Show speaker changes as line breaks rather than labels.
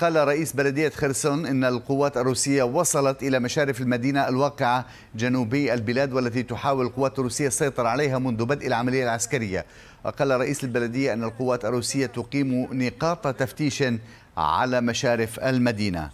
قال رئيس بلدية خرسون إن القوات الروسية وصلت إلى مشارف المدينة الواقعة جنوبي البلاد والتي تحاول القوات الروسية السيطرة عليها منذ بدء العملية العسكرية وقال رئيس البلدية أن القوات الروسية تقيم نقاط تفتيش على مشارف المدينة